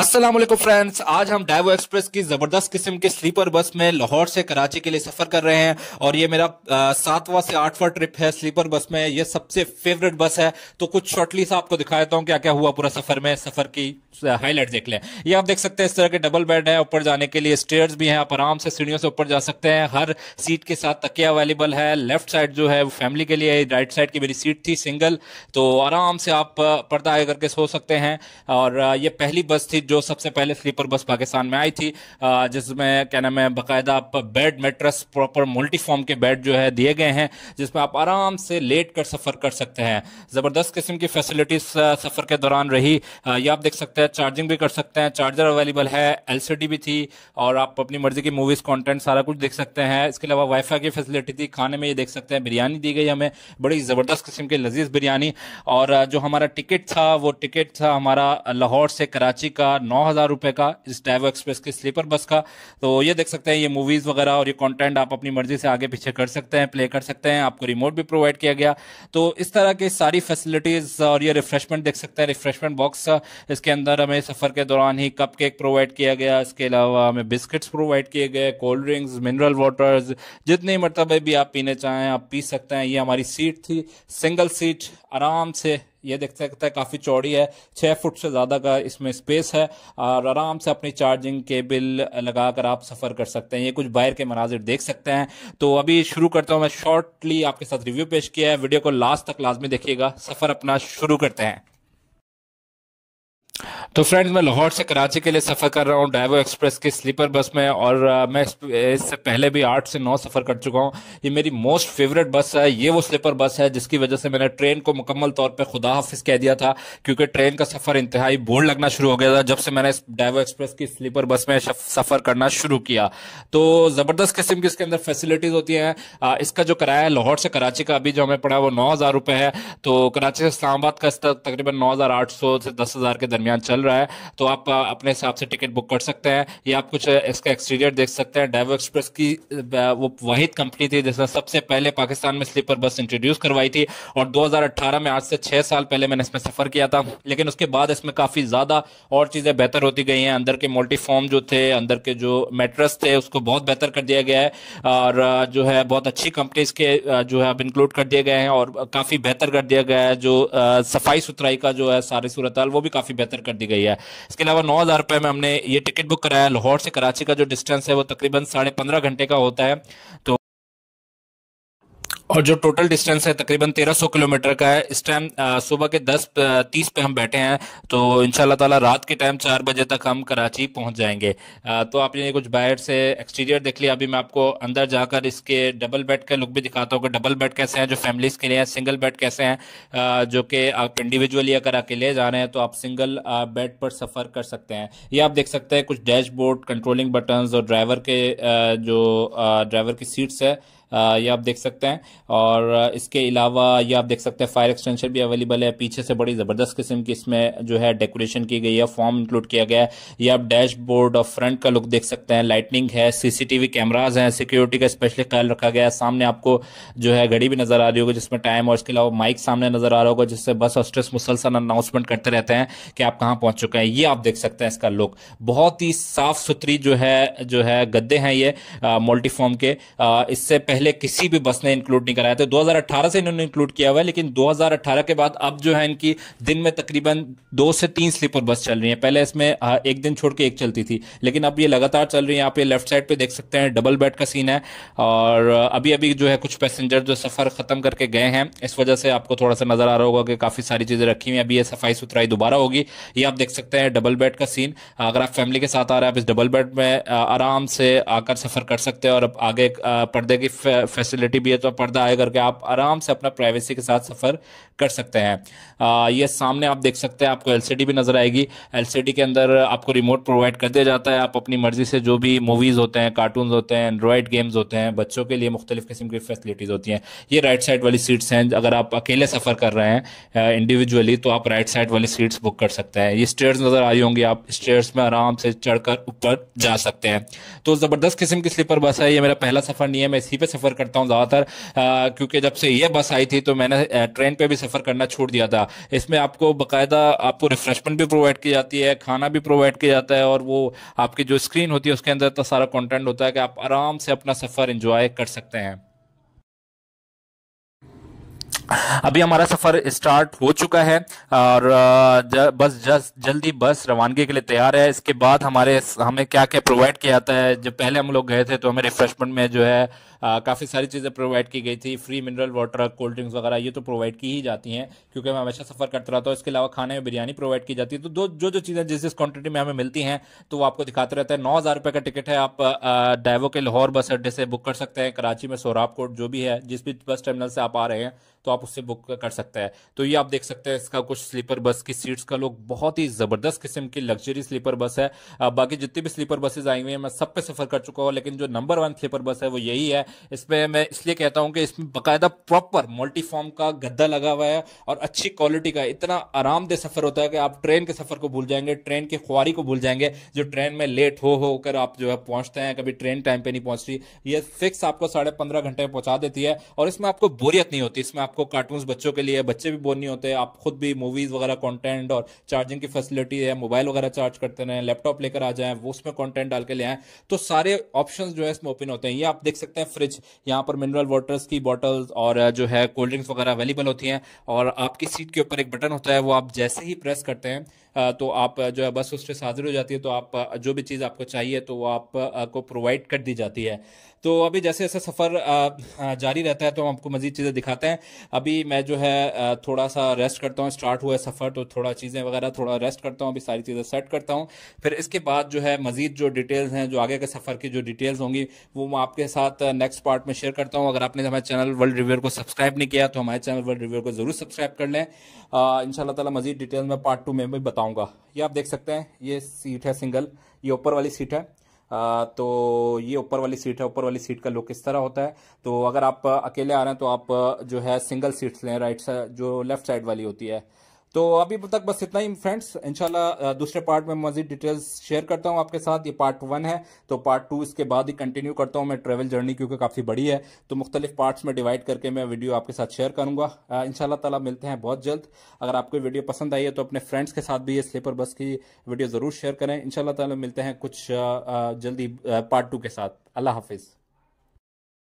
अस्सलाम वालेकुम फ्रेंड्स आज हम डाइवो एक्सप्रेस की जबरदस्त किस्म के स्लीपर बस में लाहौर से कराची के लिए सफर कर रहे हैं और ये मेरा सातवां से आठवां ट्रिप है स्लीपर बस में ये सबसे फेवरेट बस है तो कुछ शॉर्टली से आपको दिखा देता हूँ क्या क्या हुआ पूरा सफर में सफर की हाईलाइट uh, देख लें ये आप देख सकते हैं इस तरह के डबल बेड है ऊपर जाने के लिए स्टेयर्स भी हैं आप आराम से सीढ़ियों से ऊपर जा सकते हैं हर सीट के साथ तकिया अवेलेबल है लेफ्ट साइड जो है वो फैमिली के लिए राइट साइड की मेरी सीट थी सिंगल तो आराम से आप uh, पर्दा आगे करके सो सकते हैं और uh, ये पहली बस थी जो सबसे पहले स्लीपर बस पाकिस्तान में आई थी जिसमें क्या नाम है बाकायदा आप बेड मेट्रस प्रॉपर मल्टीफॉर्म के बेड जो है दिए गए हैं जिसमें आप आराम से लेट कर सफ़र कर सकते हैं ज़बरदस्त किस्म की फैसिलिटीज सफ़र के दौरान रही ये आप देख सकते हैं सकते हैं चार्जिंग भी कर सकते हैं चार्जर अवेलेबल है एलसीडी भी थी और आप अपनी मर्जी की मूवीज कंटेंट सारा कुछ देख सकते हैं इसके अलावा वाईफाई की फैसिलिटी थी खाने में ये देख सकते हैं बिरयानी दी गई हमें बड़ी ज़बरदस्त किस्म की लजीज बिरयानी और जो हमारा टिकट था वो टिकट था हमारा लाहौर से कराची का नौ हज़ार रुपये का इस डाइवो एक्सप्रेस के स्लीपर बस का तो ये देख सकते हैं ये मूवीज़ वगैरह और ये कॉन्टेंट आप अपनी मर्जी से आगे पीछे कर सकते हैं प्ले कर सकते हैं आपको रिमोट भी प्रोवाइड किया गया तो इस तरह की सारी फैसिलिटीज़ और ये रिफ्रेशमेंट देख सकते हैं रिफ्रेशमेंट बॉक्स इसके अंदर अंदर हमें सफ़र के दौरान ही कप केक प्रोवाइड किया गया इसके अलावा हमें बिस्किट्स प्रोवाइड किए गए कोल्ड ड्रिंक्स मिनरल वाटर्स जितनी मरतबे भी आप पीने चाहें आप पी सकते हैं ये हमारी सीट थी सिंगल सीट आराम से ये देख सकते हैं काफ़ी चौड़ी है छः फुट से ज़्यादा का इसमें स्पेस है और आराम से अपनी चार्जिंग केबल लगा कर आप सफ़र कर सकते हैं ये कुछ बाहर के मनाजिर देख सकते हैं तो अभी शुरू करता हूँ मैं शॉर्टली आपके साथ रिव्यू पेश किया है वीडियो को लास्ट तक लाजमी देखिएगा सफ़र अपना शुरू करते हैं तो फ्रेंड्स मैं लाहौर से कराची के लिए सफ़र कर रहा हूँ डाइवो एक्सप्रेस की स्लीपर बस में और मैं इससे पहले भी आठ से नौ सफ़र कर चुका हूँ ये मेरी मोस्ट फेवरेट बस है ये वो स्लीपर बस है जिसकी वजह से मैंने ट्रेन को मुकम्मल तौर पर खुदा हाफिज़ कह दिया था क्योंकि ट्रेन का सफ़र इंतहाई बोर्ड लगना शुरू हो गया था जब से मैंने इस डाइवो एक्सप्रेस की स्लीपर बस में सफ़र करना शुरू किया तो ज़बरदस्त किस्म की इसके अंदर फैसिलिटीज़ होती हैं इसका जो किराया है लाहौर से कराची का अभी जो हमें पड़ा वो नौ हज़ार रुपये है तो कराची से इस्लामाबाद का तकरीबन नौ हज़ार आठ सौ से दस हज़ार के दरमियान चल रहा है तो आप अपने हिसाब से टिकट बुक कर सकते हैं या आप कुछ इसका एक्सटीरियर देख सकते हैं डाइवो एक्सप्रेस की वो वाहिद कंपनी थी जिसने सबसे पहले पाकिस्तान में स्लीपर बस इंट्रोड्यूस करवाई थी और 2018 में आज से छः साल पहले मैंने इसमें सफ़र किया था लेकिन उसके बाद इसमें काफ़ी ज़्यादा और चीज़ें बेहतर होती गई हैं अंदर के मोल्टीफॉर्म जो थे अंदर के जो मेट्रस थे उसको बहुत बेहतर कर दिया गया है और जो है बहुत अच्छी कंपनीज के जो है अब इंक्लूड कर दिए गए हैं और काफ़ी बेहतर कर दिया गया है जो सफाई सुथराई का जो है सारी सूरत वो भी काफ़ी बेहतर कर दिया दी गई है इसके अलावा नौ हज़ार रुपये में हमने ये टिकट बुक कराया लाहौर से कराची का जो डिस्टेंस है वो तकरीबन साढ़े पंद्रह घंटे का होता है तो और जो टोटल डिस्टेंस है तकरीबन 1300 किलोमीटर का है इस टाइम सुबह के दस तीस पे हम बैठे हैं तो इनशाला ताला रात के टाइम चार बजे तक हम कराची पहुंच जाएंगे आ, तो आपने कुछ बाहर से एक्सटीरियर देख लिया अभी मैं आपको अंदर जाकर इसके डबल बेड का लुक भी दिखाता हूँ कि डबल बेड कैसे हैं जो फैमिलीज के लिए हैं सिंगल बेड कैसे हैं जो कि आप इंडिविजुअली अगर अकेले जा रहे हैं तो आप सिंगल बेड पर सफ़र कर सकते हैं ये आप देख सकते हैं कुछ डैशबोर्ड कंट्रोलिंग बटन और ड्राइवर के जो ड्राइवर की सीट्स है ये आप देख सकते हैं और इसके अलावा ये आप देख सकते हैं फायर एक्सटेंशन भी अवेलेबल है पीछे से बड़ी ज़बरदस्त किस्म की इसमें जो है डेकोरेशन की गई है फॉर्म इंक्लूड किया गया है ये आप डैशबोर्ड और फ्रंट का लुक देख सकते हैं लाइटनिंग है सीसीटीवी कैमराज हैं सिक्योरिटी का स्पेशली ख्याल रखा गया है सामने आपको जो है घड़ी भी नज़र आ रही होगी जिसमें टाइम और इसके अलावा माइक सामने नज़र आ रहा होगा जिससे बस और स्ट्रेस मुसलसल अनाउंसमेंट करते रहते हैं कि आप कहाँ पहुँच चुके हैं ये आप देख सकते हैं इसका लुक बहुत ही साफ सुथरी जो है जो है गद्दे हैं ये मोल्टीफॉर्म के इससे पहले पहले किसी भी बस ने इंक्लूड नहीं कराया था 2018 से इन्होंने इंक्लूड किया हुआ है लेकिन 2018 के बाद अब जो है इनकी दिन में तकरीबन दो से तीन स्लीपर बस चल रही है पहले इसमें एक दिन छोड़ के एक चलती थी लेकिन अब ये लगातार चल रही है आप ये लेफ्ट साइड पे देख सकते हैं डबल बेड का सीन है और अभी अभी जो है कुछ पैसेंजर जो सफ़र ख़त्म करके गए हैं इस वजह से आपको थोड़ा सा नज़र आ रहा होगा कि काफ़ी सारी चीज़ें रखी हुई हैं अभी ये सफाई सुथराई दोबारा होगी ये आप देख सकते हैं डबल बेड का सीन अगर आप फैमिली के साथ आ रहे हैं आप इस डबल बेड में आराम से आकर सफ़र कर सकते हैं और आगे पर्दे की फैसिलिटी भी है तो पर्दा आए करके आप आराम से अपना प्राइवेसी के साथ सफ़र कर सकते हैं आ, ये सामने आप देख सकते हैं आपको एलसीडी भी नज़र आएगी एलसीडी के अंदर आपको रिमोट प्रोवाइड कर दिया जाता है आप अपनी मर्ज़ी से जो भी मूवीज़ होते हैं कार्टून होते हैं एंड्रॉयड गेम्स होते हैं बच्चों के लिए मुख्तलिफ़ किस्म की फैसिलिटीज़ होती हैं ये राइट साइड वाली सीट्स हैं अगर आप अकेले सफ़र कर रहे हैं इंडिविजुअली तो आप राइट साइड वाली सीट्स बुक कर सकते हैं ये स्टेयर्स नज़र आई होंगी आप स्टेयर्स में आराम से चढ़कर ऊपर जा सकते हैं तो ज़बरदस्त किस्म की स्लीपर बस है ये मेरा पहला सफ़र नहीं है मैं इसी पे सफ़र करता हूँ ज़्यादातर क्योंकि जब से ये बस आई थी तो मैंने ट्रेन पे भी सफ़र करना छोड़ दिया था इसमें आपको बाकायदा आपको रिफ्रेशमेंट भी प्रोवाइड की जाती है खाना भी प्रोवाइड किया जाता है और वो आपकी जो स्क्रीन होती है उसके अंदर इतना सारा कॉन्टेंट होता है कि आप आराम से अपना सफ़र इंजॉय कर सकते हैं अभी हमारा सफर स्टार्ट हो चुका है और ज, बस जस जल्दी बस रवानगी के लिए तैयार है इसके बाद हमारे हमें क्या क्या प्रोवाइड किया जाता है जब पहले हम लोग गए थे तो हमें रिफ्रेशमेंट में जो है काफ़ी सारी चीज़ें प्रोवाइड की गई थी free mineral water cold drinks वगैरह ये तो प्रोवाइड की ही जाती हैं क्योंकि मैं हमेशा सफ़र करता रहता हूँ इसके अलावा खाने में बिरयानी प्रोवाइड की जाती है तो दो जो जो चीज़ें जिस जिस क्वान्टिटी में हमें मिलती हैं तो वो आपको दिखाते रहते हैं नौ हज़ार रुपये का टिकट है आप डाइवो के लाहौर बस अड्डे से बुक कर सकते हैं कराची में सोराब कोट जो भी है जिस भी बस टर्मिनल से आप आ रहे हैं तो आप उससे बुक कर सकते हैं तो ये आप देख सकते हैं इसका कुछ स्लीपर बस की सीट्स का लोग बहुत ही ज़बरदस्त किस्म की लग्जरी स्लीपर बस है बाकी जितनी भी स्लीपर बसेज आई हुई हैं मैं सब पे सफ़र कर चुका हूँ लेकिन जो नंबर वन स्लीपर बस है वो यही है इसमें मैं इसलिए कहता हूँ कि इसमें बाकायदा प्रॉपर मल्टीफॉर्म का गद्दा लगा हुआ है और अच्छी क्वालिटी का इतना आरामदेह सफ़र होता है कि आप ट्रेन के सफ़र को भूल जाएंगे ट्रेन की खुआरी को भूल जाएंगे जो ट्रेन में लेट हो होकर आप जो है पहुँचते हैं कभी ट्रेन टाइम पर नहीं पहुँच रही ये फिक्स आपको साढ़े पंद्रह घंटे में पहुँचा देती है और इसमें आपको बोरियत नहीं होती इसमें आप आपको कार्टून्स बच्चों के लिए बच्चे भी बोर नहीं होते आप खुद भी मूवीज़ वगैरह कंटेंट और चार्जिंग की फैसिलिटी है मोबाइल वगैरह चार्ज करते रहें लैपटॉप लेकर आ जाएं वो उसमें कंटेंट डाल के ले आए तो सारे ऑप्शन जो है इसमें ओपन होते हैं ये आप देख सकते हैं फ्रिज यहाँ पर मिनरल वाटर्स की बॉटल्स और जो है कोल्ड ड्रिंक्स वगैरह अवेलेबल होती हैं और आपकी सीट के ऊपर एक बटन होता है वो आप जैसे ही प्रेस करते हैं तो आप जो है बस उससे हाजिर हो जाती है तो आप जो भी चीज़ आपको चाहिए तो वो आपको प्रोवाइड कर दी जाती है तो अभी जैसे जैसे सफ़र जारी रहता है तो हम आपको मज़ीद चीज़ें दिखाते हैं अभी मैं जो है थोड़ा सा रेस्ट करता हूँ स्टार्ट हुआ है सफ़र तो थोड़ा चीज़ें वगैरह थोड़ा रेस्ट करता हूँ अभी सारी चीज़ें सेट करता हूँ फिर इसके बाद जो है मज़ीद जो डिटेल्स हैं जो आगे के सफ़र की जो डिटेल्स होंगी वो मैं आपके साथ नेक्स्ट पार्ट में शेयर करता हूँ अगर आपने हमारे चैनल वर्ल्ड रिव्यूर को सब्सक्राइब नहीं किया तो हमारे चैनल वर्ल्ड रिव्यूर को ज़रूर सब्सक्राइब कर लें इन शाला मज़ीद डिटेल्स में पार्ट टू में भी बताऊँ बताऊंगा ये आप देख सकते हैं ये सीट है सिंगल ये ऊपर वाली सीट है तो ये ऊपर वाली सीट है ऊपर वाली सीट का लुक इस तरह होता है तो अगर आप अकेले आ रहे हैं तो आप जो है सिंगल सीट्स लें राइट साइड जो लेफ्ट साइड वाली होती है तो अभी तक बस इतना ही फ्रेंड्स इंशाल्लाह दूसरे पार्ट में मजीद डिटेल्स शेयर करता हूँ आपके साथ ये पार्ट वन है तो पार्ट टू इसके बाद ही कंटिन्यू करता हूँ मैं ट्रेवल जर्नी क्योंकि काफ़ी बड़ी है तो मुख्तलिफ पार्ट्स में डिवाइड करके मैं वीडियो आपके साथ शेयर करूँगा इंशाल्लाह ताला मिलते हैं बहुत जल्द अगर आपको वीडियो पसंद आई है तो अपने फ्रेंड्स के साथ भी ये स्लीपर बस की वीडियो ज़रूर शेयर करें इंशाल्लाह ताला मिलते हैं कुछ जल्दी पार्ट टू के साथ अल्लाह हाफिज़